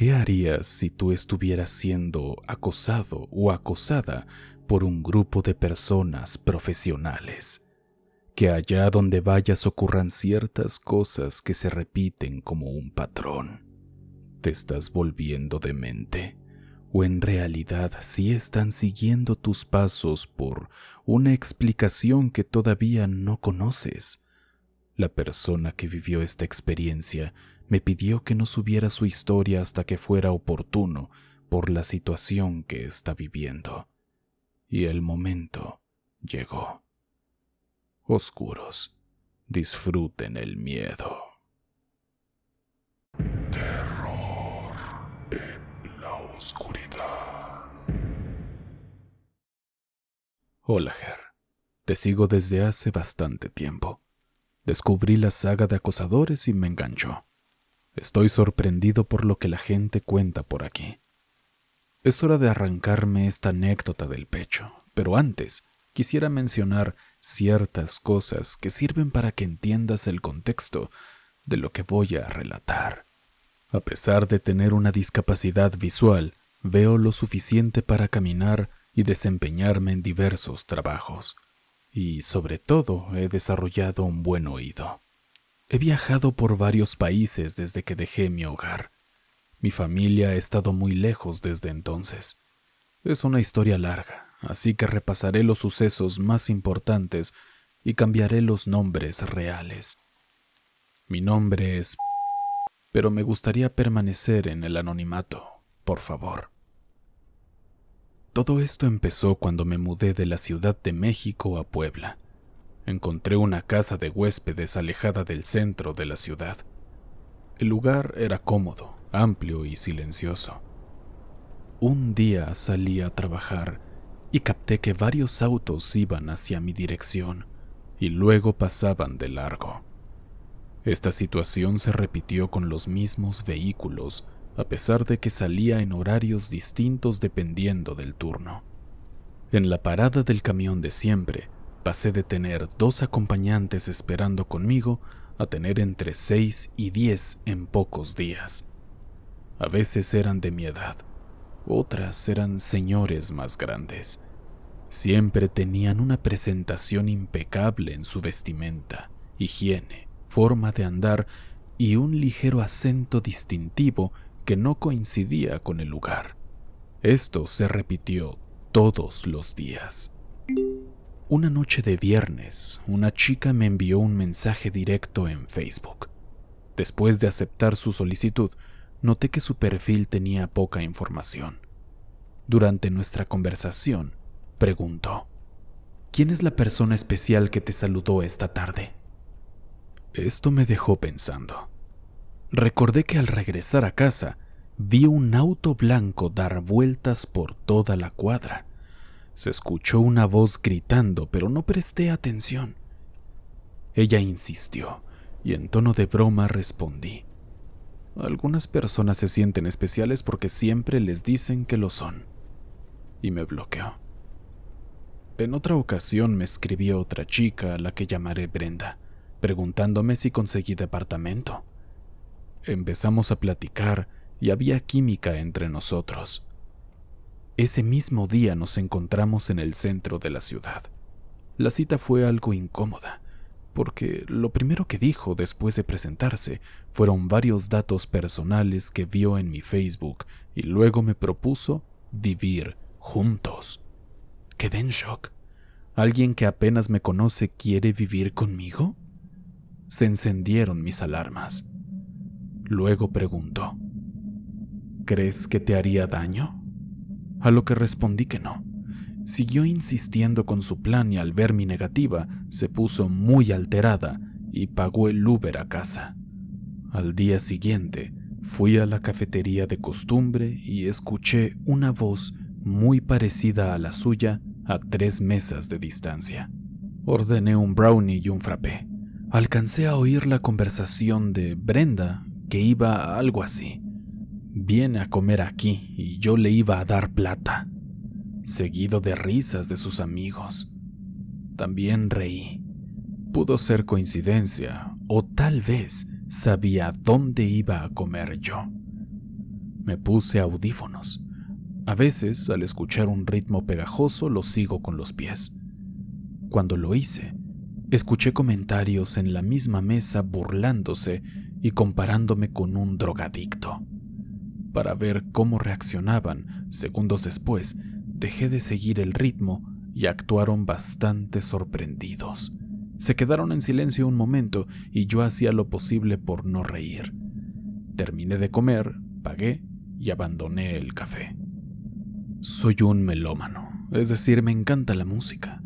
¿Qué harías si tú estuvieras siendo acosado o acosada por un grupo de personas profesionales? Que allá donde vayas ocurran ciertas cosas que se repiten como un patrón. Te estás volviendo demente o en realidad sí están siguiendo tus pasos por una explicación que todavía no conoces. La persona que vivió esta experiencia me pidió que no subiera su historia hasta que fuera oportuno por la situación que está viviendo. Y el momento llegó. Oscuros, disfruten el miedo. Terror en la oscuridad. Hola, Ger. Te sigo desde hace bastante tiempo. Descubrí la saga de acosadores y me enganchó. Estoy sorprendido por lo que la gente cuenta por aquí. Es hora de arrancarme esta anécdota del pecho, pero antes quisiera mencionar ciertas cosas que sirven para que entiendas el contexto de lo que voy a relatar. A pesar de tener una discapacidad visual, veo lo suficiente para caminar y desempeñarme en diversos trabajos, y sobre todo he desarrollado un buen oído. He viajado por varios países desde que dejé mi hogar. Mi familia ha estado muy lejos desde entonces. Es una historia larga, así que repasaré los sucesos más importantes y cambiaré los nombres reales. Mi nombre es... pero me gustaría permanecer en el anonimato, por favor. Todo esto empezó cuando me mudé de la Ciudad de México a Puebla encontré una casa de huéspedes alejada del centro de la ciudad. El lugar era cómodo, amplio y silencioso. Un día salí a trabajar y capté que varios autos iban hacia mi dirección y luego pasaban de largo. Esta situación se repitió con los mismos vehículos, a pesar de que salía en horarios distintos dependiendo del turno. En la parada del camión de siempre, Pasé de tener dos acompañantes esperando conmigo a tener entre seis y diez en pocos días. A veces eran de mi edad, otras eran señores más grandes. Siempre tenían una presentación impecable en su vestimenta, higiene, forma de andar y un ligero acento distintivo que no coincidía con el lugar. Esto se repitió todos los días. Una noche de viernes, una chica me envió un mensaje directo en Facebook. Después de aceptar su solicitud, noté que su perfil tenía poca información. Durante nuestra conversación, preguntó, ¿quién es la persona especial que te saludó esta tarde? Esto me dejó pensando. Recordé que al regresar a casa, vi un auto blanco dar vueltas por toda la cuadra. Se escuchó una voz gritando, pero no presté atención. Ella insistió, y en tono de broma respondí. Algunas personas se sienten especiales porque siempre les dicen que lo son. Y me bloqueó. En otra ocasión me escribió otra chica a la que llamaré Brenda, preguntándome si conseguí departamento. Empezamos a platicar y había química entre nosotros. Ese mismo día nos encontramos en el centro de la ciudad. La cita fue algo incómoda, porque lo primero que dijo después de presentarse fueron varios datos personales que vio en mi Facebook y luego me propuso vivir juntos. Quedé en shock. ¿Alguien que apenas me conoce quiere vivir conmigo? Se encendieron mis alarmas. Luego preguntó, ¿crees que te haría daño? a lo que respondí que no. Siguió insistiendo con su plan y al ver mi negativa se puso muy alterada y pagó el Uber a casa. Al día siguiente fui a la cafetería de costumbre y escuché una voz muy parecida a la suya a tres mesas de distancia. Ordené un brownie y un frappé. Alcancé a oír la conversación de Brenda, que iba algo así viene a comer aquí y yo le iba a dar plata, seguido de risas de sus amigos. También reí. Pudo ser coincidencia o tal vez sabía dónde iba a comer yo. Me puse audífonos. A veces, al escuchar un ritmo pegajoso, lo sigo con los pies. Cuando lo hice, escuché comentarios en la misma mesa burlándose y comparándome con un drogadicto para ver cómo reaccionaban. Segundos después, dejé de seguir el ritmo y actuaron bastante sorprendidos. Se quedaron en silencio un momento y yo hacía lo posible por no reír. Terminé de comer, pagué y abandoné el café. Soy un melómano, es decir, me encanta la música.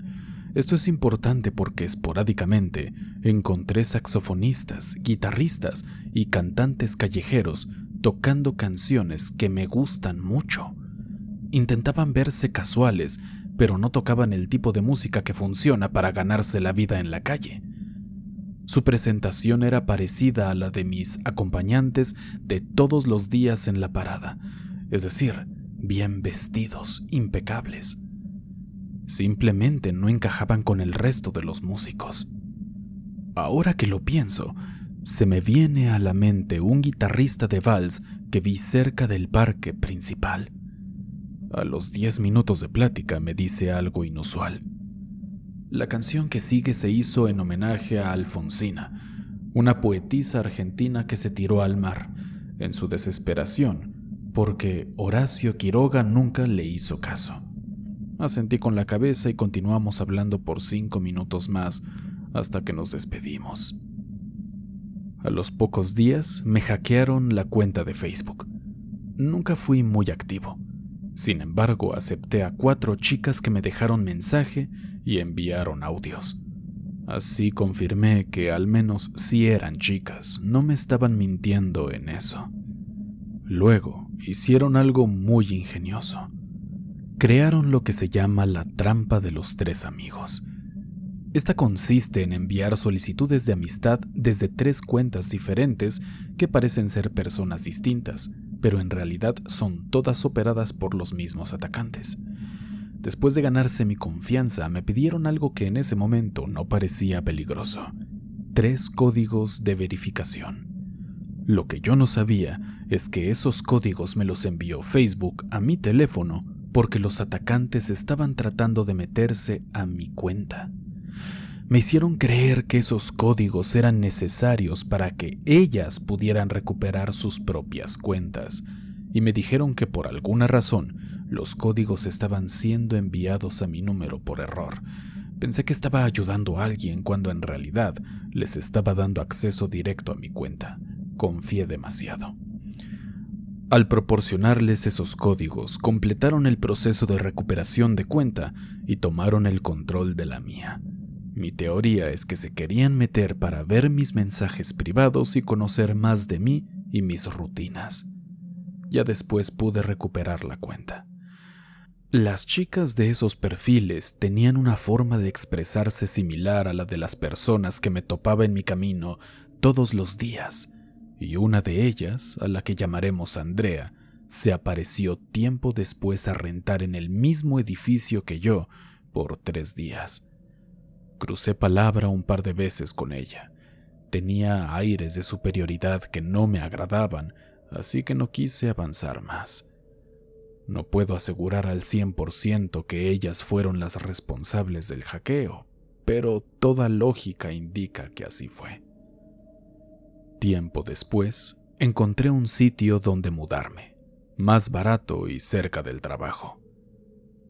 Esto es importante porque esporádicamente encontré saxofonistas, guitarristas y cantantes callejeros tocando canciones que me gustan mucho. Intentaban verse casuales, pero no tocaban el tipo de música que funciona para ganarse la vida en la calle. Su presentación era parecida a la de mis acompañantes de todos los días en la parada, es decir, bien vestidos, impecables. Simplemente no encajaban con el resto de los músicos. Ahora que lo pienso, se me viene a la mente un guitarrista de vals que vi cerca del parque principal. A los diez minutos de plática me dice algo inusual. La canción que sigue se hizo en homenaje a Alfonsina, una poetisa argentina que se tiró al mar, en su desesperación, porque Horacio Quiroga nunca le hizo caso. Asentí con la cabeza y continuamos hablando por cinco minutos más hasta que nos despedimos. A los pocos días me hackearon la cuenta de Facebook. Nunca fui muy activo. Sin embargo, acepté a cuatro chicas que me dejaron mensaje y enviaron audios. Así confirmé que al menos sí eran chicas, no me estaban mintiendo en eso. Luego, hicieron algo muy ingenioso. Crearon lo que se llama la trampa de los tres amigos. Esta consiste en enviar solicitudes de amistad desde tres cuentas diferentes que parecen ser personas distintas, pero en realidad son todas operadas por los mismos atacantes. Después de ganarse mi confianza, me pidieron algo que en ese momento no parecía peligroso. Tres códigos de verificación. Lo que yo no sabía es que esos códigos me los envió Facebook a mi teléfono porque los atacantes estaban tratando de meterse a mi cuenta me hicieron creer que esos códigos eran necesarios para que ellas pudieran recuperar sus propias cuentas, y me dijeron que por alguna razón los códigos estaban siendo enviados a mi número por error. Pensé que estaba ayudando a alguien cuando en realidad les estaba dando acceso directo a mi cuenta. Confié demasiado. Al proporcionarles esos códigos, completaron el proceso de recuperación de cuenta y tomaron el control de la mía. Mi teoría es que se querían meter para ver mis mensajes privados y conocer más de mí y mis rutinas. Ya después pude recuperar la cuenta. Las chicas de esos perfiles tenían una forma de expresarse similar a la de las personas que me topaba en mi camino todos los días, y una de ellas, a la que llamaremos Andrea, se apareció tiempo después a rentar en el mismo edificio que yo por tres días. Crucé palabra un par de veces con ella. Tenía aires de superioridad que no me agradaban, así que no quise avanzar más. No puedo asegurar al 100% que ellas fueron las responsables del hackeo, pero toda lógica indica que así fue. Tiempo después, encontré un sitio donde mudarme, más barato y cerca del trabajo.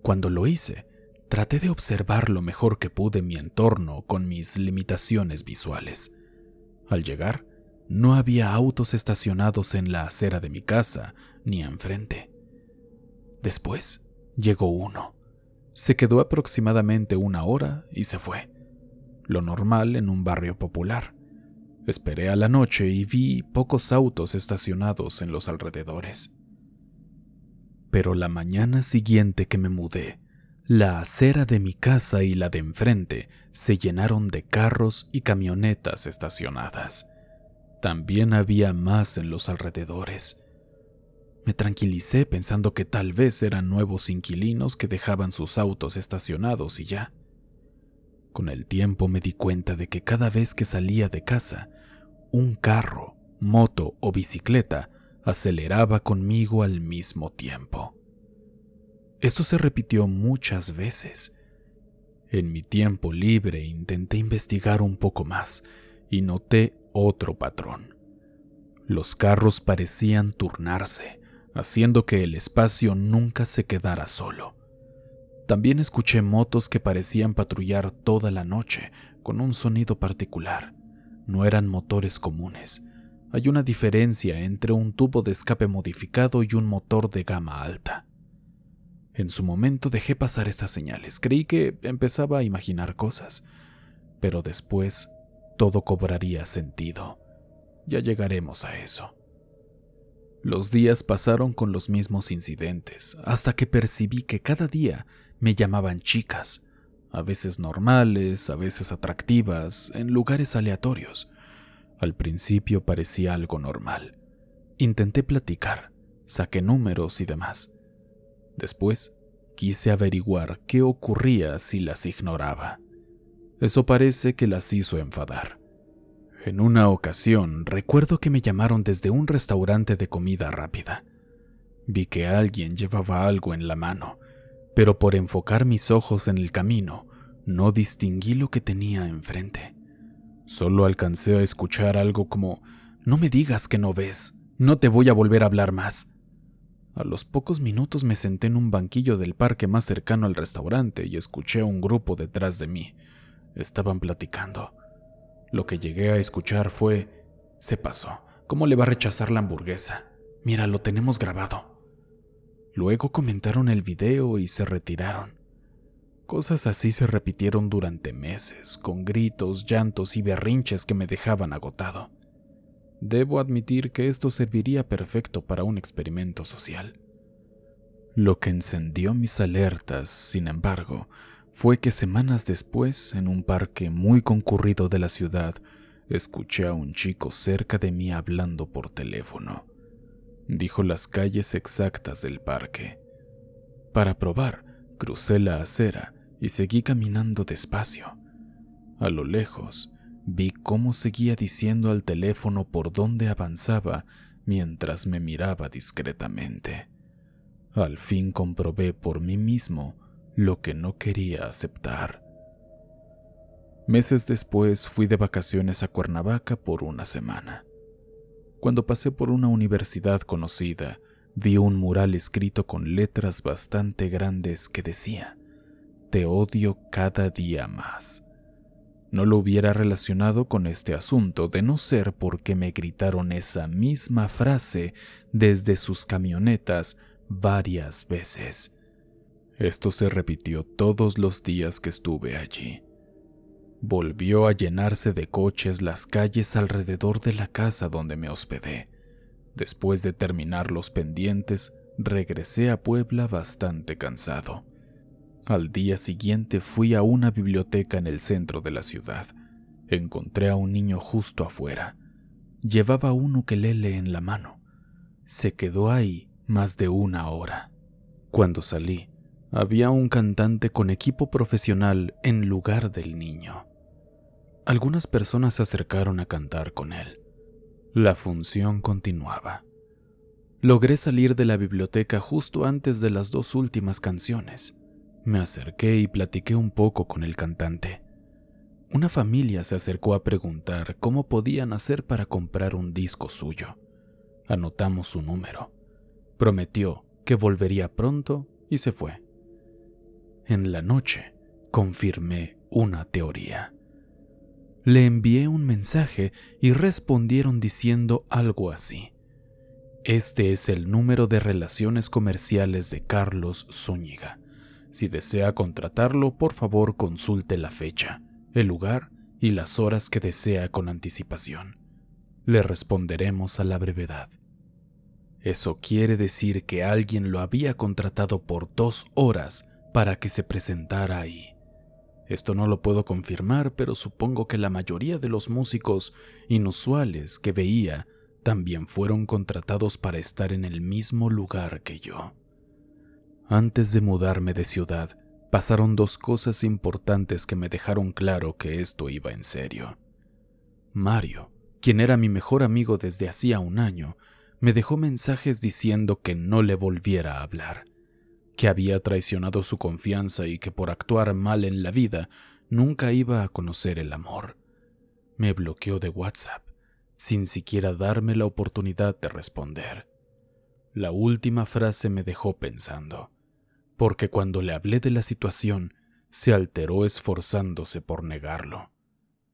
Cuando lo hice, traté de observar lo mejor que pude mi entorno con mis limitaciones visuales. Al llegar, no había autos estacionados en la acera de mi casa ni enfrente. Después llegó uno. Se quedó aproximadamente una hora y se fue. Lo normal en un barrio popular. Esperé a la noche y vi pocos autos estacionados en los alrededores. Pero la mañana siguiente que me mudé, la acera de mi casa y la de enfrente se llenaron de carros y camionetas estacionadas. También había más en los alrededores. Me tranquilicé pensando que tal vez eran nuevos inquilinos que dejaban sus autos estacionados y ya. Con el tiempo me di cuenta de que cada vez que salía de casa, un carro, moto o bicicleta aceleraba conmigo al mismo tiempo. Esto se repitió muchas veces. En mi tiempo libre intenté investigar un poco más y noté otro patrón. Los carros parecían turnarse, haciendo que el espacio nunca se quedara solo. También escuché motos que parecían patrullar toda la noche con un sonido particular. No eran motores comunes. Hay una diferencia entre un tubo de escape modificado y un motor de gama alta. En su momento dejé pasar estas señales, creí que empezaba a imaginar cosas, pero después todo cobraría sentido. Ya llegaremos a eso. Los días pasaron con los mismos incidentes, hasta que percibí que cada día me llamaban chicas, a veces normales, a veces atractivas, en lugares aleatorios. Al principio parecía algo normal. Intenté platicar, saqué números y demás, Después, quise averiguar qué ocurría si las ignoraba. Eso parece que las hizo enfadar. En una ocasión recuerdo que me llamaron desde un restaurante de comida rápida. Vi que alguien llevaba algo en la mano, pero por enfocar mis ojos en el camino, no distinguí lo que tenía enfrente. Solo alcancé a escuchar algo como, No me digas que no ves, no te voy a volver a hablar más. A los pocos minutos me senté en un banquillo del parque más cercano al restaurante y escuché a un grupo detrás de mí. Estaban platicando. Lo que llegué a escuchar fue, se pasó, ¿cómo le va a rechazar la hamburguesa? Mira, lo tenemos grabado. Luego comentaron el video y se retiraron. Cosas así se repitieron durante meses, con gritos, llantos y berrinches que me dejaban agotado. Debo admitir que esto serviría perfecto para un experimento social. Lo que encendió mis alertas, sin embargo, fue que semanas después, en un parque muy concurrido de la ciudad, escuché a un chico cerca de mí hablando por teléfono. Dijo las calles exactas del parque. Para probar, crucé la acera y seguí caminando despacio. A lo lejos, Vi cómo seguía diciendo al teléfono por dónde avanzaba mientras me miraba discretamente. Al fin comprobé por mí mismo lo que no quería aceptar. Meses después fui de vacaciones a Cuernavaca por una semana. Cuando pasé por una universidad conocida, vi un mural escrito con letras bastante grandes que decía, Te odio cada día más. No lo hubiera relacionado con este asunto de no ser porque me gritaron esa misma frase desde sus camionetas varias veces. Esto se repitió todos los días que estuve allí. Volvió a llenarse de coches las calles alrededor de la casa donde me hospedé. Después de terminar los pendientes, regresé a Puebla bastante cansado. Al día siguiente fui a una biblioteca en el centro de la ciudad. Encontré a un niño justo afuera. Llevaba un ukelele en la mano. Se quedó ahí más de una hora. Cuando salí, había un cantante con equipo profesional en lugar del niño. Algunas personas se acercaron a cantar con él. La función continuaba. Logré salir de la biblioteca justo antes de las dos últimas canciones. Me acerqué y platiqué un poco con el cantante. Una familia se acercó a preguntar cómo podían hacer para comprar un disco suyo. Anotamos su número. Prometió que volvería pronto y se fue. En la noche confirmé una teoría. Le envié un mensaje y respondieron diciendo algo así. Este es el número de relaciones comerciales de Carlos Zúñiga. Si desea contratarlo, por favor consulte la fecha, el lugar y las horas que desea con anticipación. Le responderemos a la brevedad. Eso quiere decir que alguien lo había contratado por dos horas para que se presentara ahí. Esto no lo puedo confirmar, pero supongo que la mayoría de los músicos inusuales que veía también fueron contratados para estar en el mismo lugar que yo. Antes de mudarme de ciudad, pasaron dos cosas importantes que me dejaron claro que esto iba en serio. Mario, quien era mi mejor amigo desde hacía un año, me dejó mensajes diciendo que no le volviera a hablar, que había traicionado su confianza y que por actuar mal en la vida nunca iba a conocer el amor. Me bloqueó de WhatsApp, sin siquiera darme la oportunidad de responder. La última frase me dejó pensando porque cuando le hablé de la situación, se alteró esforzándose por negarlo.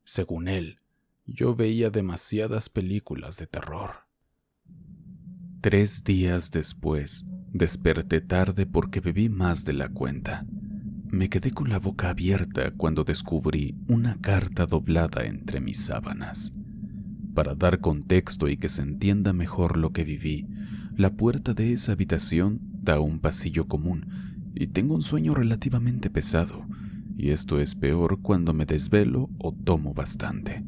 Según él, yo veía demasiadas películas de terror. Tres días después, desperté tarde porque bebí más de la cuenta. Me quedé con la boca abierta cuando descubrí una carta doblada entre mis sábanas. Para dar contexto y que se entienda mejor lo que viví, la puerta de esa habitación da un pasillo común y tengo un sueño relativamente pesado, y esto es peor cuando me desvelo o tomo bastante.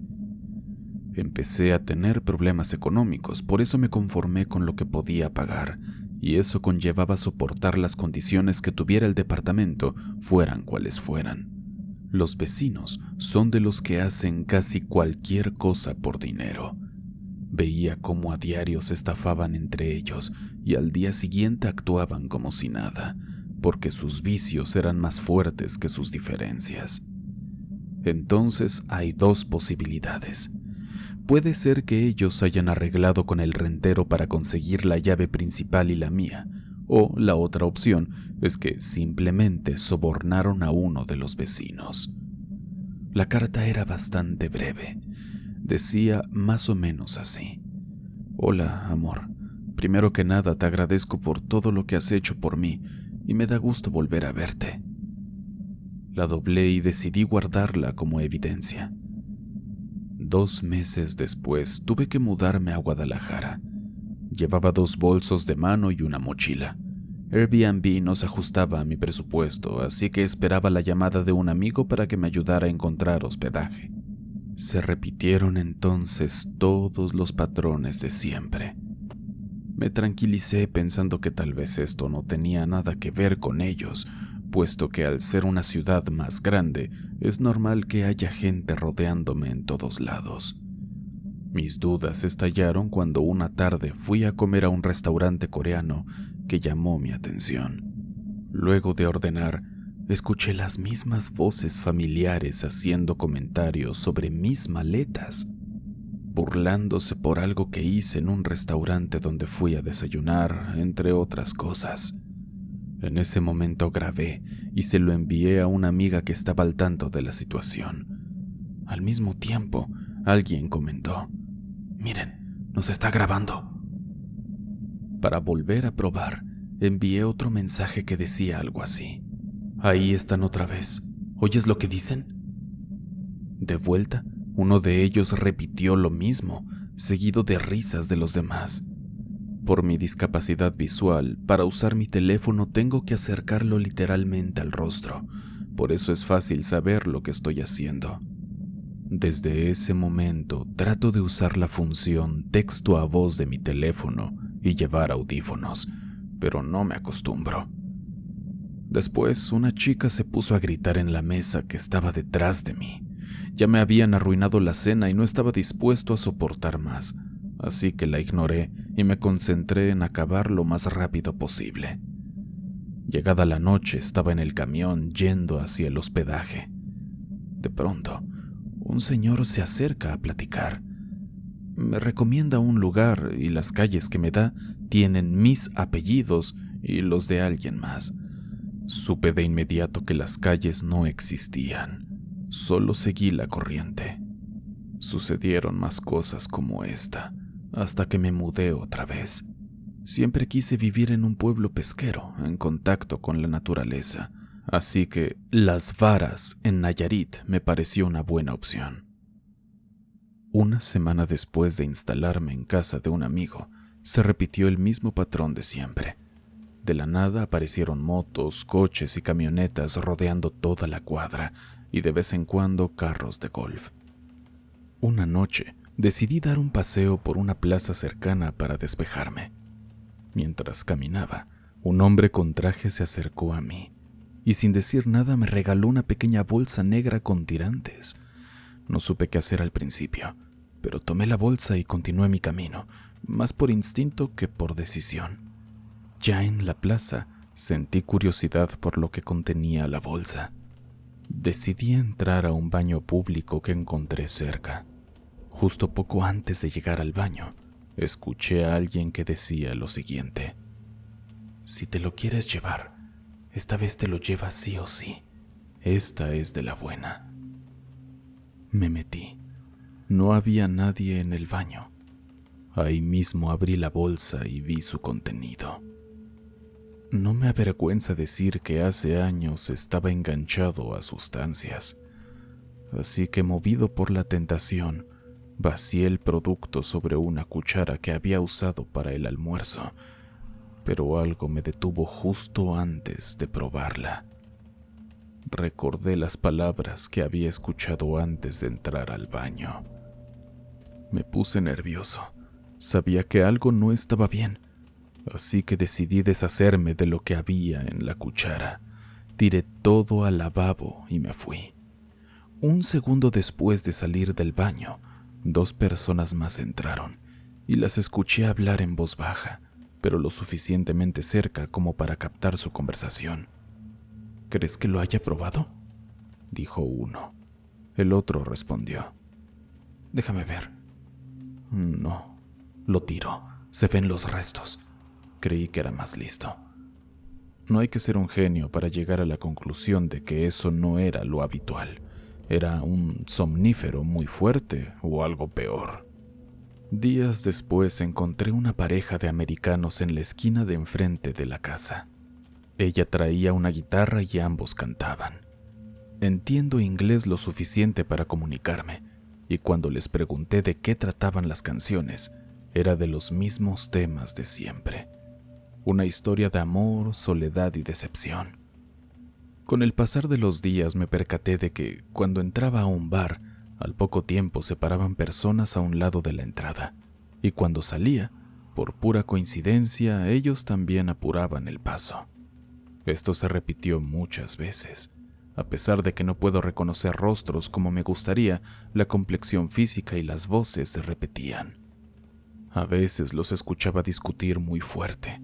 Empecé a tener problemas económicos, por eso me conformé con lo que podía pagar, y eso conllevaba soportar las condiciones que tuviera el departamento, fueran cuales fueran. Los vecinos son de los que hacen casi cualquier cosa por dinero. Veía cómo a diario se estafaban entre ellos y al día siguiente actuaban como si nada, porque sus vicios eran más fuertes que sus diferencias. Entonces hay dos posibilidades. Puede ser que ellos hayan arreglado con el rentero para conseguir la llave principal y la mía, o la otra opción es que simplemente sobornaron a uno de los vecinos. La carta era bastante breve. Decía más o menos así. Hola, amor. Primero que nada, te agradezco por todo lo que has hecho por mí y me da gusto volver a verte. La doblé y decidí guardarla como evidencia. Dos meses después tuve que mudarme a Guadalajara. Llevaba dos bolsos de mano y una mochila. Airbnb no se ajustaba a mi presupuesto, así que esperaba la llamada de un amigo para que me ayudara a encontrar hospedaje. Se repitieron entonces todos los patrones de siempre. Me tranquilicé pensando que tal vez esto no tenía nada que ver con ellos, puesto que al ser una ciudad más grande, es normal que haya gente rodeándome en todos lados. Mis dudas estallaron cuando una tarde fui a comer a un restaurante coreano que llamó mi atención. Luego de ordenar, escuché las mismas voces familiares haciendo comentarios sobre mis maletas burlándose por algo que hice en un restaurante donde fui a desayunar, entre otras cosas. En ese momento grabé y se lo envié a una amiga que estaba al tanto de la situación. Al mismo tiempo, alguien comentó, Miren, nos está grabando. Para volver a probar, envié otro mensaje que decía algo así. Ahí están otra vez. ¿Oyes lo que dicen? De vuelta, uno de ellos repitió lo mismo, seguido de risas de los demás. Por mi discapacidad visual, para usar mi teléfono tengo que acercarlo literalmente al rostro, por eso es fácil saber lo que estoy haciendo. Desde ese momento trato de usar la función texto a voz de mi teléfono y llevar audífonos, pero no me acostumbro. Después, una chica se puso a gritar en la mesa que estaba detrás de mí. Ya me habían arruinado la cena y no estaba dispuesto a soportar más, así que la ignoré y me concentré en acabar lo más rápido posible. Llegada la noche estaba en el camión yendo hacia el hospedaje. De pronto, un señor se acerca a platicar. Me recomienda un lugar y las calles que me da tienen mis apellidos y los de alguien más. Supe de inmediato que las calles no existían. Solo seguí la corriente. Sucedieron más cosas como esta, hasta que me mudé otra vez. Siempre quise vivir en un pueblo pesquero, en contacto con la naturaleza, así que las varas en Nayarit me pareció una buena opción. Una semana después de instalarme en casa de un amigo, se repitió el mismo patrón de siempre. De la nada aparecieron motos, coches y camionetas rodeando toda la cuadra, y de vez en cuando carros de golf. Una noche decidí dar un paseo por una plaza cercana para despejarme. Mientras caminaba, un hombre con traje se acercó a mí y sin decir nada me regaló una pequeña bolsa negra con tirantes. No supe qué hacer al principio, pero tomé la bolsa y continué mi camino, más por instinto que por decisión. Ya en la plaza sentí curiosidad por lo que contenía la bolsa decidí entrar a un baño público que encontré cerca. Justo poco antes de llegar al baño, escuché a alguien que decía lo siguiente. Si te lo quieres llevar, esta vez te lo llevas sí o sí. Esta es de la buena. Me metí. No había nadie en el baño. Ahí mismo abrí la bolsa y vi su contenido. No me avergüenza decir que hace años estaba enganchado a sustancias, así que movido por la tentación, vacié el producto sobre una cuchara que había usado para el almuerzo, pero algo me detuvo justo antes de probarla. Recordé las palabras que había escuchado antes de entrar al baño. Me puse nervioso. Sabía que algo no estaba bien, así que decidí deshacerme de lo que había en la cuchara. Tiré todo al lavabo y me fui. Un segundo después de salir del baño, dos personas más entraron y las escuché hablar en voz baja, pero lo suficientemente cerca como para captar su conversación. ¿Crees que lo haya probado? dijo uno. El otro respondió. Déjame ver. No, lo tiro. Se ven los restos creí que era más listo. No hay que ser un genio para llegar a la conclusión de que eso no era lo habitual. Era un somnífero muy fuerte o algo peor. Días después encontré una pareja de americanos en la esquina de enfrente de la casa. Ella traía una guitarra y ambos cantaban. Entiendo inglés lo suficiente para comunicarme, y cuando les pregunté de qué trataban las canciones, era de los mismos temas de siempre una historia de amor, soledad y decepción. Con el pasar de los días me percaté de que, cuando entraba a un bar, al poco tiempo se paraban personas a un lado de la entrada, y cuando salía, por pura coincidencia, ellos también apuraban el paso. Esto se repitió muchas veces. A pesar de que no puedo reconocer rostros como me gustaría, la complexión física y las voces se repetían. A veces los escuchaba discutir muy fuerte,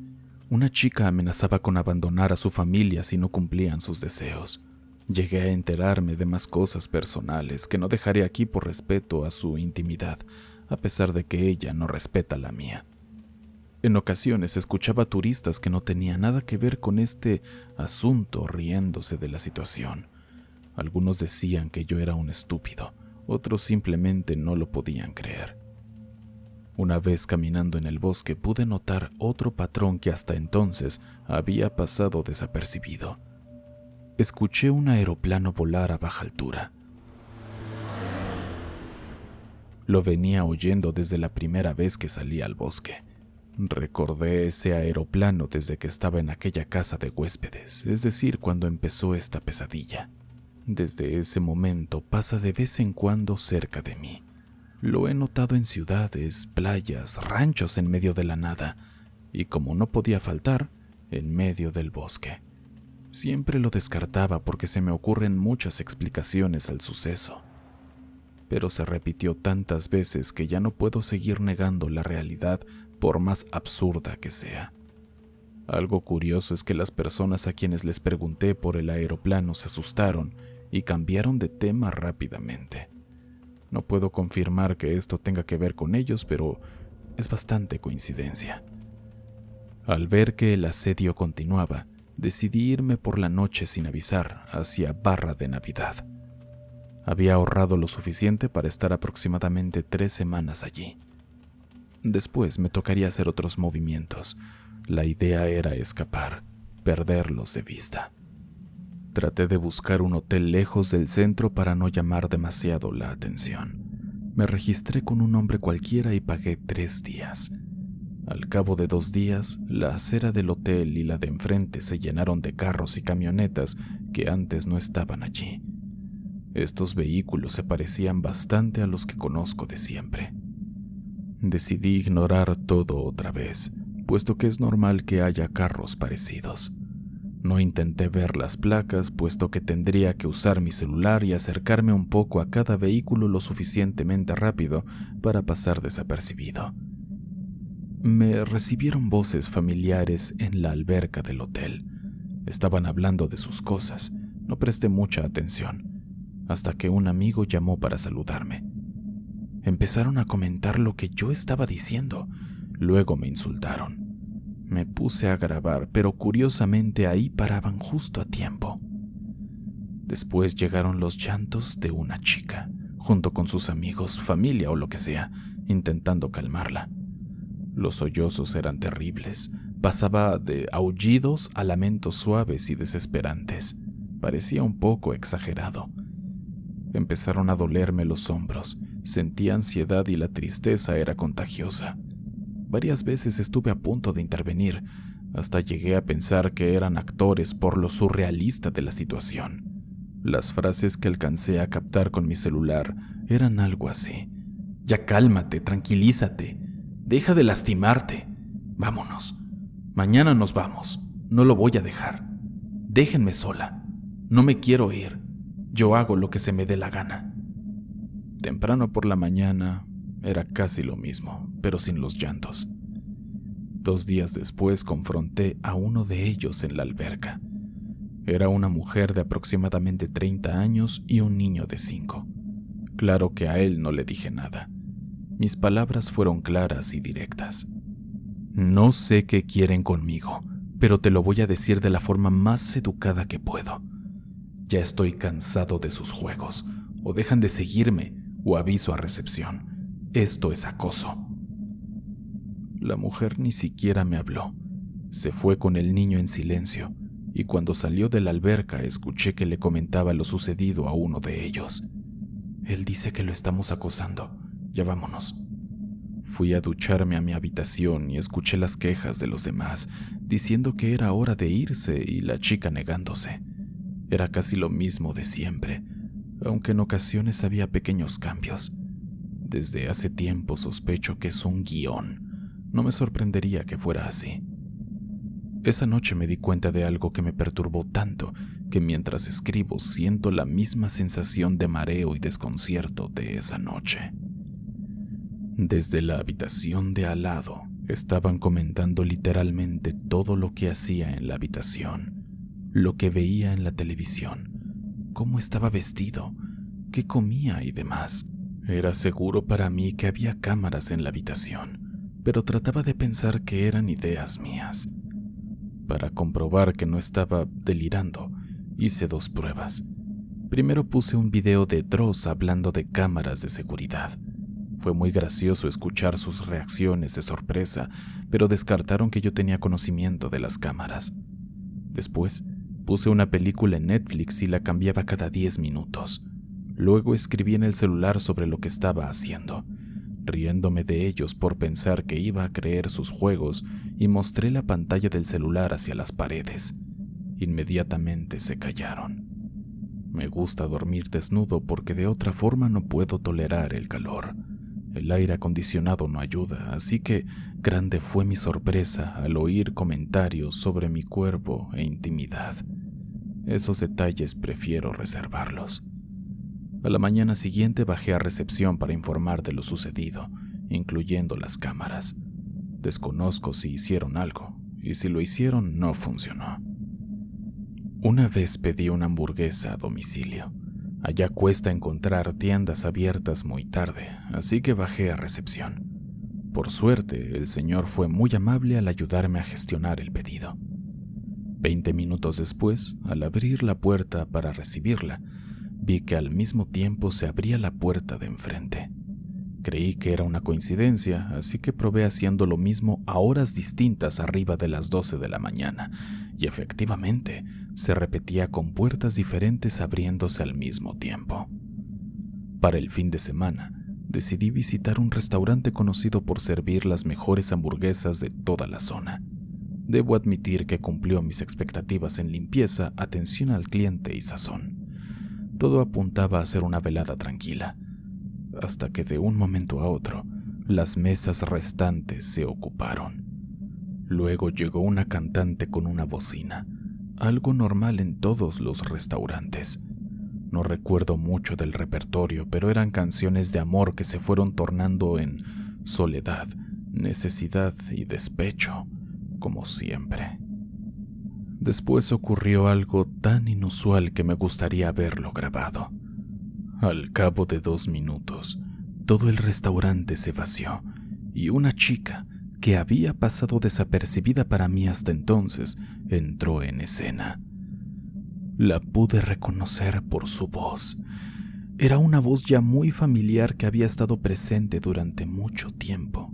una chica amenazaba con abandonar a su familia si no cumplían sus deseos. Llegué a enterarme de más cosas personales que no dejaré aquí por respeto a su intimidad, a pesar de que ella no respeta la mía. En ocasiones escuchaba turistas que no tenían nada que ver con este asunto riéndose de la situación. Algunos decían que yo era un estúpido, otros simplemente no lo podían creer. Una vez caminando en el bosque pude notar otro patrón que hasta entonces había pasado desapercibido. Escuché un aeroplano volar a baja altura. Lo venía oyendo desde la primera vez que salí al bosque. Recordé ese aeroplano desde que estaba en aquella casa de huéspedes, es decir, cuando empezó esta pesadilla. Desde ese momento pasa de vez en cuando cerca de mí lo he notado en ciudades, playas, ranchos en medio de la nada, y como no podía faltar, en medio del bosque. Siempre lo descartaba porque se me ocurren muchas explicaciones al suceso. Pero se repitió tantas veces que ya no puedo seguir negando la realidad por más absurda que sea. Algo curioso es que las personas a quienes les pregunté por el aeroplano se asustaron y cambiaron de tema rápidamente. No puedo confirmar que esto tenga que ver con ellos, pero es bastante coincidencia. Al ver que el asedio continuaba, decidí irme por la noche sin avisar hacia Barra de Navidad. Había ahorrado lo suficiente para estar aproximadamente tres semanas allí. Después me tocaría hacer otros movimientos. La idea era escapar, perderlos de vista. Traté de buscar un hotel lejos del centro para no llamar demasiado la atención. Me registré con un hombre cualquiera y pagué tres días. Al cabo de dos días, la acera del hotel y la de enfrente se llenaron de carros y camionetas que antes no estaban allí. Estos vehículos se parecían bastante a los que conozco de siempre. Decidí ignorar todo otra vez, puesto que es normal que haya carros parecidos. No intenté ver las placas, puesto que tendría que usar mi celular y acercarme un poco a cada vehículo lo suficientemente rápido para pasar desapercibido. Me recibieron voces familiares en la alberca del hotel. Estaban hablando de sus cosas. No presté mucha atención, hasta que un amigo llamó para saludarme. Empezaron a comentar lo que yo estaba diciendo. Luego me insultaron. Me puse a grabar, pero curiosamente ahí paraban justo a tiempo. Después llegaron los llantos de una chica, junto con sus amigos, familia o lo que sea, intentando calmarla. Los sollozos eran terribles, pasaba de aullidos a lamentos suaves y desesperantes. Parecía un poco exagerado. Empezaron a dolerme los hombros, sentía ansiedad y la tristeza era contagiosa. Varias veces estuve a punto de intervenir, hasta llegué a pensar que eran actores por lo surrealista de la situación. Las frases que alcancé a captar con mi celular eran algo así. Ya cálmate, tranquilízate, deja de lastimarte, vámonos, mañana nos vamos, no lo voy a dejar, déjenme sola, no me quiero ir, yo hago lo que se me dé la gana. Temprano por la mañana era casi lo mismo, pero sin los llantos. Dos días después confronté a uno de ellos en la alberca. Era una mujer de aproximadamente 30 años y un niño de 5. Claro que a él no le dije nada. Mis palabras fueron claras y directas. No sé qué quieren conmigo, pero te lo voy a decir de la forma más educada que puedo. Ya estoy cansado de sus juegos, o dejan de seguirme, o aviso a recepción. Esto es acoso. La mujer ni siquiera me habló. Se fue con el niño en silencio, y cuando salió de la alberca escuché que le comentaba lo sucedido a uno de ellos. Él dice que lo estamos acosando. Ya vámonos. Fui a ducharme a mi habitación y escuché las quejas de los demás, diciendo que era hora de irse y la chica negándose. Era casi lo mismo de siempre, aunque en ocasiones había pequeños cambios. Desde hace tiempo sospecho que es un guión. No me sorprendería que fuera así. Esa noche me di cuenta de algo que me perturbó tanto que mientras escribo siento la misma sensación de mareo y desconcierto de esa noche. Desde la habitación de al lado estaban comentando literalmente todo lo que hacía en la habitación, lo que veía en la televisión, cómo estaba vestido, qué comía y demás. Era seguro para mí que había cámaras en la habitación, pero trataba de pensar que eran ideas mías. Para comprobar que no estaba delirando, hice dos pruebas. Primero puse un video de Dross hablando de cámaras de seguridad. Fue muy gracioso escuchar sus reacciones de sorpresa, pero descartaron que yo tenía conocimiento de las cámaras. Después, puse una película en Netflix y la cambiaba cada 10 minutos. Luego escribí en el celular sobre lo que estaba haciendo, riéndome de ellos por pensar que iba a creer sus juegos y mostré la pantalla del celular hacia las paredes. Inmediatamente se callaron. Me gusta dormir desnudo porque de otra forma no puedo tolerar el calor. El aire acondicionado no ayuda, así que grande fue mi sorpresa al oír comentarios sobre mi cuerpo e intimidad. Esos detalles prefiero reservarlos. A la mañana siguiente bajé a recepción para informar de lo sucedido, incluyendo las cámaras. Desconozco si hicieron algo, y si lo hicieron no funcionó. Una vez pedí una hamburguesa a domicilio. Allá cuesta encontrar tiendas abiertas muy tarde, así que bajé a recepción. Por suerte, el señor fue muy amable al ayudarme a gestionar el pedido. Veinte minutos después, al abrir la puerta para recibirla, vi que al mismo tiempo se abría la puerta de enfrente. Creí que era una coincidencia, así que probé haciendo lo mismo a horas distintas arriba de las 12 de la mañana, y efectivamente se repetía con puertas diferentes abriéndose al mismo tiempo. Para el fin de semana, decidí visitar un restaurante conocido por servir las mejores hamburguesas de toda la zona. Debo admitir que cumplió mis expectativas en limpieza, atención al cliente y sazón. Todo apuntaba a ser una velada tranquila, hasta que de un momento a otro las mesas restantes se ocuparon. Luego llegó una cantante con una bocina, algo normal en todos los restaurantes. No recuerdo mucho del repertorio, pero eran canciones de amor que se fueron tornando en soledad, necesidad y despecho, como siempre. Después ocurrió algo tan inusual que me gustaría haberlo grabado. Al cabo de dos minutos, todo el restaurante se vació y una chica que había pasado desapercibida para mí hasta entonces entró en escena. La pude reconocer por su voz. Era una voz ya muy familiar que había estado presente durante mucho tiempo.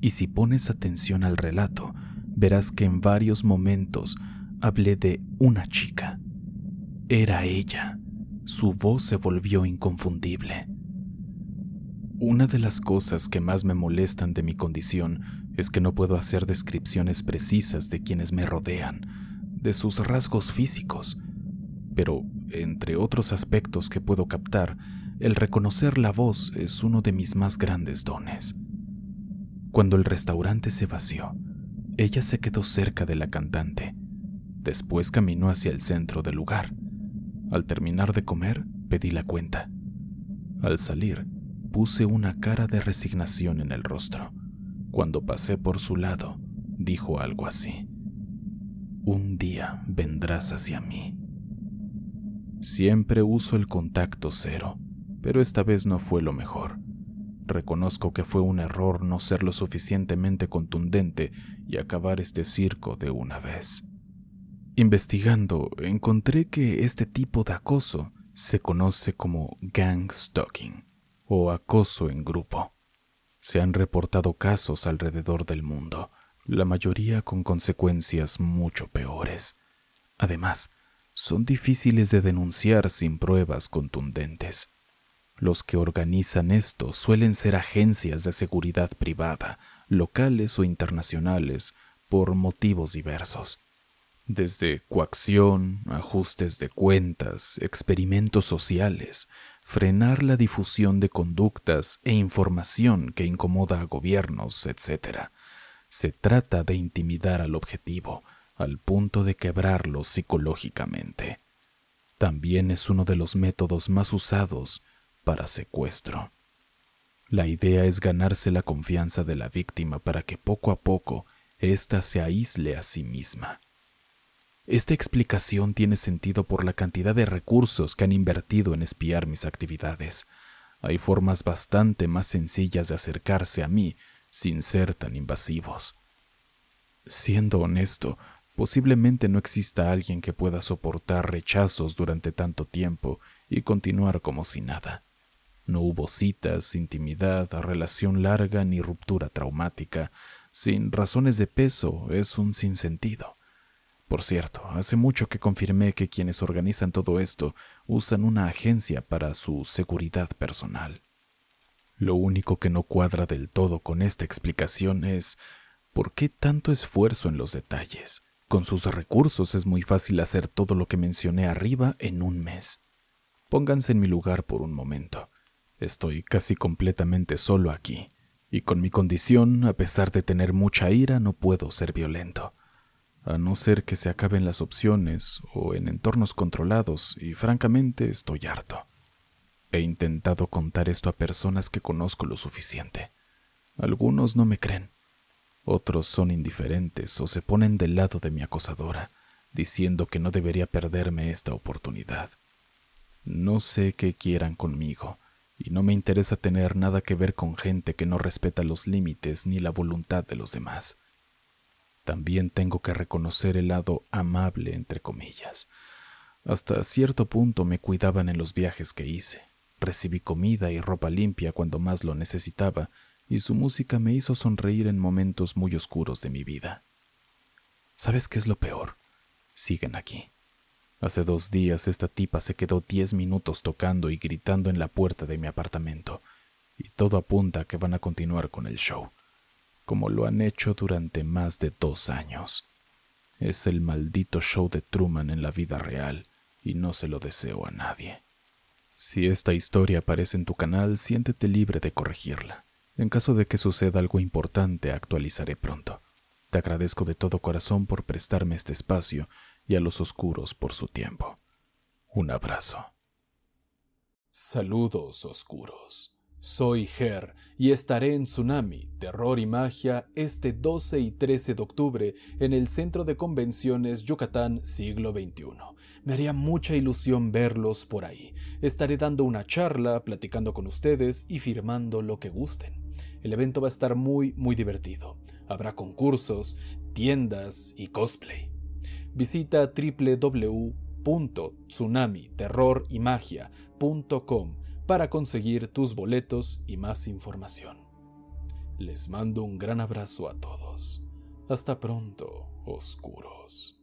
Y si pones atención al relato, verás que en varios momentos hablé de una chica. Era ella. Su voz se volvió inconfundible. Una de las cosas que más me molestan de mi condición es que no puedo hacer descripciones precisas de quienes me rodean, de sus rasgos físicos, pero entre otros aspectos que puedo captar, el reconocer la voz es uno de mis más grandes dones. Cuando el restaurante se vació, ella se quedó cerca de la cantante. Después caminó hacia el centro del lugar. Al terminar de comer, pedí la cuenta. Al salir, puse una cara de resignación en el rostro. Cuando pasé por su lado, dijo algo así. Un día vendrás hacia mí. Siempre uso el contacto cero, pero esta vez no fue lo mejor. Reconozco que fue un error no ser lo suficientemente contundente y acabar este circo de una vez. Investigando, encontré que este tipo de acoso se conoce como gang stalking o acoso en grupo. Se han reportado casos alrededor del mundo, la mayoría con consecuencias mucho peores. Además, son difíciles de denunciar sin pruebas contundentes. Los que organizan esto suelen ser agencias de seguridad privada, locales o internacionales, por motivos diversos. Desde coacción, ajustes de cuentas, experimentos sociales, frenar la difusión de conductas e información que incomoda a gobiernos, etc. Se trata de intimidar al objetivo, al punto de quebrarlo psicológicamente. También es uno de los métodos más usados para secuestro. La idea es ganarse la confianza de la víctima para que poco a poco ésta se aísle a sí misma. Esta explicación tiene sentido por la cantidad de recursos que han invertido en espiar mis actividades. Hay formas bastante más sencillas de acercarse a mí sin ser tan invasivos. Siendo honesto, posiblemente no exista alguien que pueda soportar rechazos durante tanto tiempo y continuar como si nada. No hubo citas, intimidad, relación larga ni ruptura traumática. Sin razones de peso, es un sinsentido. Por cierto, hace mucho que confirmé que quienes organizan todo esto usan una agencia para su seguridad personal. Lo único que no cuadra del todo con esta explicación es ¿por qué tanto esfuerzo en los detalles? Con sus recursos es muy fácil hacer todo lo que mencioné arriba en un mes. Pónganse en mi lugar por un momento. Estoy casi completamente solo aquí, y con mi condición, a pesar de tener mucha ira, no puedo ser violento. A no ser que se acaben las opciones o en entornos controlados, y francamente estoy harto. He intentado contar esto a personas que conozco lo suficiente. Algunos no me creen. Otros son indiferentes o se ponen del lado de mi acosadora, diciendo que no debería perderme esta oportunidad. No sé qué quieran conmigo, y no me interesa tener nada que ver con gente que no respeta los límites ni la voluntad de los demás. También tengo que reconocer el lado amable, entre comillas. Hasta cierto punto me cuidaban en los viajes que hice. Recibí comida y ropa limpia cuando más lo necesitaba, y su música me hizo sonreír en momentos muy oscuros de mi vida. ¿Sabes qué es lo peor? Siguen aquí. Hace dos días esta tipa se quedó diez minutos tocando y gritando en la puerta de mi apartamento, y todo apunta a que van a continuar con el show, como lo han hecho durante más de dos años. Es el maldito show de Truman en la vida real, y no se lo deseo a nadie. Si esta historia aparece en tu canal, siéntete libre de corregirla. En caso de que suceda algo importante, actualizaré pronto. Te agradezco de todo corazón por prestarme este espacio y a los oscuros por su tiempo. Un abrazo. Saludos oscuros. Soy Ger y estaré en Tsunami, Terror y Magia este 12 y 13 de octubre en el Centro de Convenciones Yucatán Siglo XXI. Me haría mucha ilusión verlos por ahí. Estaré dando una charla, platicando con ustedes y firmando lo que gusten. El evento va a estar muy, muy divertido. Habrá concursos, tiendas y cosplay visita www.tsunamiterrorimagia.com para conseguir tus boletos y más información. Les mando un gran abrazo a todos. Hasta pronto, oscuros.